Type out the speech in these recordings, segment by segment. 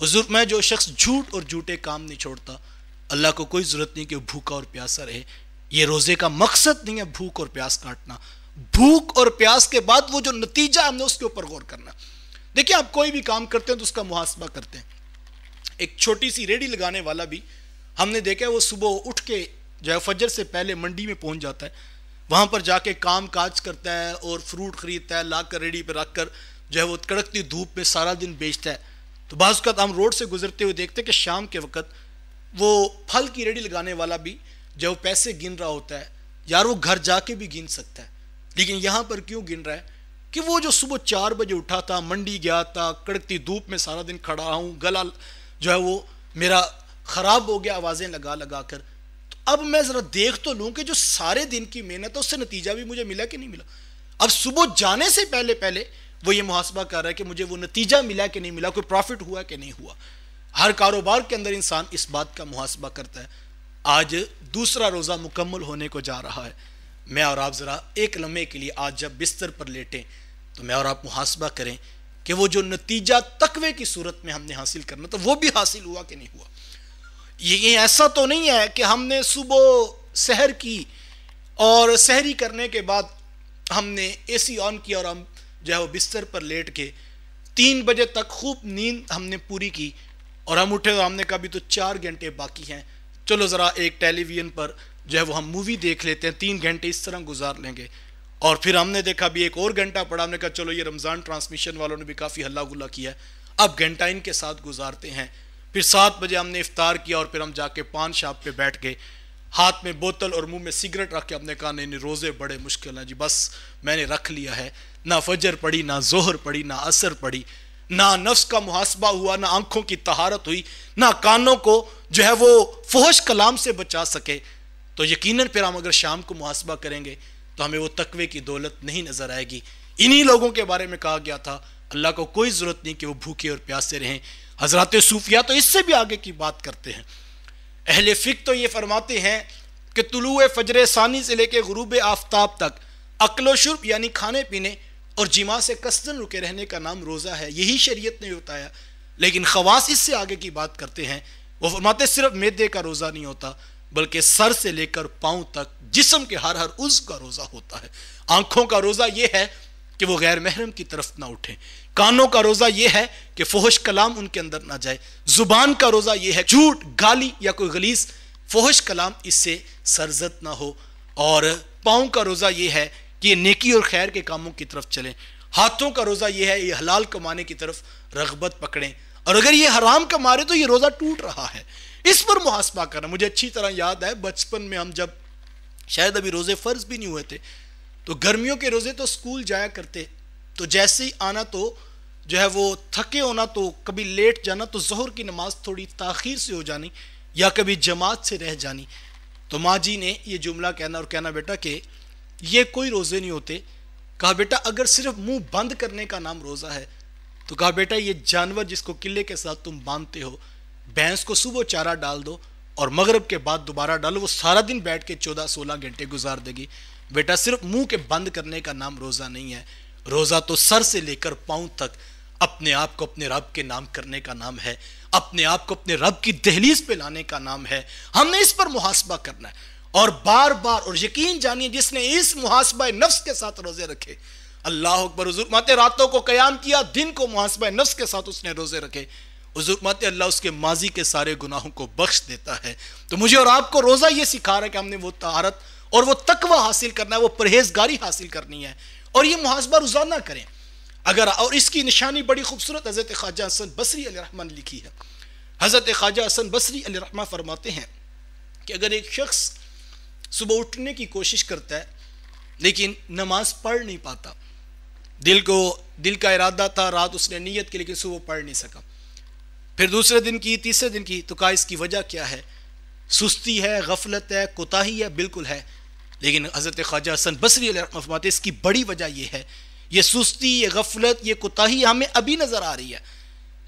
हुजूर मैं जो शख्स झूठ और झूठे काम नहीं छोड़ता अल्लाह को कोई ज़रूरत नहीं कि भूखा और प्यासा रहे ये रोज़े का मकसद नहीं है भूख और प्यास काटना भूख और प्यास के बाद वो जो नतीजा हमने उसके ऊपर गौर करना देखिए आप कोई भी काम करते हैं तो उसका मुहासबा करते हैं एक छोटी सी रेडी लगाने वाला भी हमने देखा है वो सुबह उठ के जो है फजर से पहले मंडी में पहुंच जाता है वहाँ पर जाके काम काज करता है और फ्रूट खरीदता है ला कर रेडी पर रख कर जो है वो कड़कती धूप में सारा दिन बेचता है तो बाज़त हम रोड से गुजरते हुए देखते हैं कि शाम के वक्त वो फल की रेडी लगाने वाला भी जब पैसे गिन रहा होता है यार वो घर जाके भी गिन सकता है लेकिन यहाँ पर क्यों गिन रहा है कि वो जो सुबह चार बजे उठा था मंडी गया था कड़कती धूप में सारा दिन खड़ा हूँ गला जो है वो मेरा ख़राब हो गया आवाज़ें लगा लगा कर तो अब मैं ज़रा देख तो लूँ कि जो सारे दिन की मेहनत है उससे नतीजा भी मुझे मिला कि नहीं मिला अब सुबह जाने से पहले पहले वो ये मुहासबा कर रहा है कि मुझे वो नतीजा मिला कि नहीं मिला कोई प्रॉफिट हुआ कि नहीं हुआ हर कारोबार के अंदर इंसान इस बात का मुहासबा करता है आज दूसरा रोज़ा मुकम्मल होने को जा रहा है मैं और आप ज़रा एक लम्हे के लिए आज जब बिस्तर पर लेटें तो मैं और आप मुहासबा करें कि वो जो नतीजा तकवे की सूरत में हमने हासिल करना तो वो भी हासिल हुआ कि नहीं हुआ ये, ऐसा तो नहीं है कि हमने सुबह सहर की और सहरी करने के बाद हमने एसी ऑन किया और हम जो है वो बिस्तर पर लेट के तीन बजे तक खूब नींद हमने पूरी की और हम उठे तो हमने कहा भी तो चार घंटे बाकी हैं चलो ज़रा एक टेलीविज़न पर जो है वो हम मूवी देख लेते हैं तीन घंटे इस तरह गुजार लेंगे और फिर हमने देखा भी एक और घंटा पड़ा हमने कहा चलो ये रमज़ान ट्रांसमिशन वालों ने भी काफ़ी हल्ला गुल्ला किया अब घंटा इनके साथ गुजारते हैं फिर सात बजे हमने इफ्तार किया और फिर हम जाके पान शाप पे बैठ गए हाथ में बोतल और मुंह में सिगरेट रख के हमने कहा नहीं रोज़े बड़े मुश्किल हैं जी बस मैंने रख लिया है ना फजर पड़ी ना जोहर पड़ी ना असर पड़ी ना नफ्स का मुहासबा हुआ ना आंखों की तहारत हुई ना कानों को जो है वो फोहश कलाम से बचा सके तो यकीनन फिर हम अगर शाम को मुहासबा करेंगे तो हमें वो तकवे की दौलत नहीं नज़र आएगी इन्हीं लोगों के बारे में कहा गया था अल्लाह को कोई ज़रूरत नहीं कि वो भूखे और प्यासे रहें हजरत सूफिया तो इससे भी आगे की बात करते हैं अहल फ़िक तो ये फरमाते हैं कि तुलू फजर सानी से लेकर गरूब आफ्ताब तक अक्लो शुरब यानी खाने पीने और जिमा से कसदन रुके रहने का नाम रोज़ा है यही शरीयत ने बताया लेकिन खवास इससे आगे की बात करते हैं वो फरमाते सिर्फ मैदे का रोज़ा नहीं होता बल्कि सर से लेकर पाँव तक जिसम के हर हर उज का रोज़ा होता है आँखों का रोज़ा ये है कि वो गैर महरम की तरफ ना उठें कानों का रोज़ा यह है कि फोहश कलाम उनके अंदर ना जाए ज़ुबान का रोज़ा यह है झूठ गाली या कोई गलीस फोहश कलाम इससे सरजत ना हो और पाँव का रोज़ा यह है कि ये नेकी और खैर के कामों की तरफ चलें हाथों का रोज़ा ये है ये हलाल कमाने की तरफ रगबत पकड़ें और अगर ये हराम कमा रहे तो ये रोज़ा टूट रहा है इस पर मुहासबा करना मुझे अच्छी तरह याद है बचपन में हम जब शायद अभी रोज़े फ़र्ज भी नहीं हुए थे तो गर्मियों के रोज़े तो स्कूल जाया करते तो जैसे ही आना तो जो है वो थके होना तो कभी लेट जाना तो जहर की नमाज थोड़ी ताखिर से हो जानी या कभी जमात से रह जानी तो माँ जी ने ये जुमला कहना और कहना बेटा कि ये कोई रोजे नहीं होते कहा बेटा अगर सिर्फ मुंह बंद करने का नाम रोजा है तो कहा बेटा ये जानवर जिसको किले के साथ तुम बांधते हो भैंस को सुबह चारा डाल दो और मगरब के बाद दोबारा डालो वो सारा दिन बैठ के चौदह सोलह घंटे गुजार देगी बेटा सिर्फ मुंह के बंद करने का नाम रोज़ा नहीं है रोज़ा तो सर से लेकर पाँव तक अपने आप को अपने रब के नाम करने का नाम है अपने आप को अपने रब की दहलीज पे लाने का नाम है हमने इस पर मुहासबा करना है और बार बार और यकीन जानिए जिसने इस मुहासबा नफ्स के साथ रोजे रखे अल्लाह अकबर हजूर माते रातों को कयाम किया दिन को मुहासबा नफ्स के साथ उसने रोजे रखे हजूर माते अल्लाह उसके माजी के सारे गुनाहों को बख्श देता है तो मुझे और आपको रोज़ा ये सिखा रहा है कि हमने वो तहारत और वो तकवा हासिल करना है वो परहेजगारी हासिल करनी है और ये मुहासबा रोज़ाना करें अगर और इसकी निशानी बड़ी खूबसूरत हज़रत ख्वाजा हसन बसरी रहमान लिखी है हज़रत ख्वाजा हसन बसरी रहमा फरमाते हैं कि अगर एक शख्स सुबह उठने की कोशिश करता है लेकिन नमाज पढ़ नहीं पाता दिल को दिल का इरादा था रात उसने नीयत की लेकिन सुबह पढ़ नहीं सका फिर दूसरे दिन की तीसरे दिन की तो कहा इसकी वजह क्या है सुस्ती है गफलत है कोताही है बिल्कुल है लेकिन हज़रत ख्वाजा हसन बसरी फरमाते इसकी बड़ी वजह यह है ये सुस्ती ये गफलत ये कोताही हमें अभी नज़र आ रही है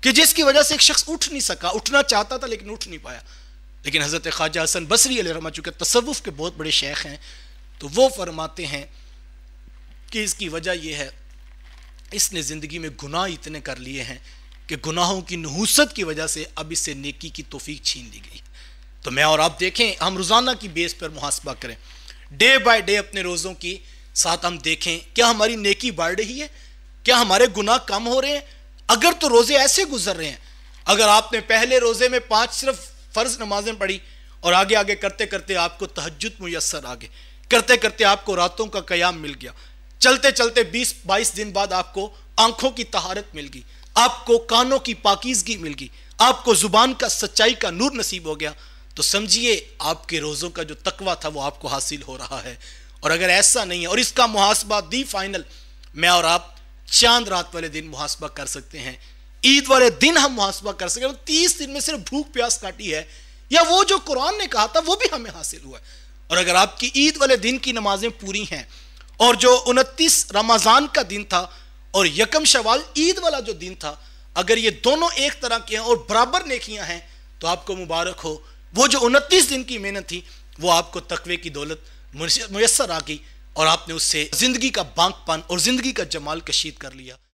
कि जिसकी वजह से एक शख्स उठ नहीं सका उठना चाहता था लेकिन उठ नहीं पाया लेकिन हज़रत ख्वाजा हसन बसरी रहमा चूँकि तसवुफ़ के बहुत बड़े शेख हैं तो वो फरमाते हैं कि इसकी वजह यह है इसने ज़िंदगी में गुनाह इतने कर लिए हैं कि गुनाहों की नहूसत की वजह से अब इससे नेकी की तोफीक छीन ली गई तो मैं और आप देखें हम रोज़ाना की बेस पर मुहासबा करें डे बाई डे अपने रोज़ों की साथ हम देखें क्या हमारी नेकी बढ़ रही है क्या हमारे गुनाह कम हो रहे हैं अगर तो रोज़े ऐसे गुजर रहे हैं अगर आपने पहले रोज़े में पाँच सिर्फ फ़र्ज नमाजें पढ़ी और आगे आगे करते करते आपको तहजद मैसर आ गए करते करते आपको रातों का क्याम मिल गया चलते चलते 20-22 दिन बाद आपको आंखों की तहारत मिल गई आपको कानों की पाकिजगी मिल गई आपको ज़ुबान का सच्चाई का नूर नसीब हो गया तो समझिए आपके रोज़ों का जो तकवा था वो आपको हासिल हो रहा है और अगर ऐसा नहीं है और इसका मुहासबा दी फाइनल मैं और आप चांद रात वाले दिन मुहासबा कर सकते हैं ईद वाले दिन हम मुहासबा कर सके मतलब तीस दिन में सिर्फ भूख प्यास काटी है या वो जो कुरान ने कहा था वो भी हमें हासिल हुआ है और अगर आपकी ईद वाले दिन की नमाजें पूरी हैं और जो उनतीस रमज़ान का दिन था और यकम शवाल ईद वाला जो दिन था अगर ये दोनों एक तरह के हैं और बराबर नेकियां हैं तो आपको मुबारक हो वो जो उनतीस दिन की मेहनत थी वो आपको तकवे की दौलत मुयसर आ गई और आपने उससे ज़िंदगी का बांकपन और ज़िंदगी का जमाल कशीद कर लिया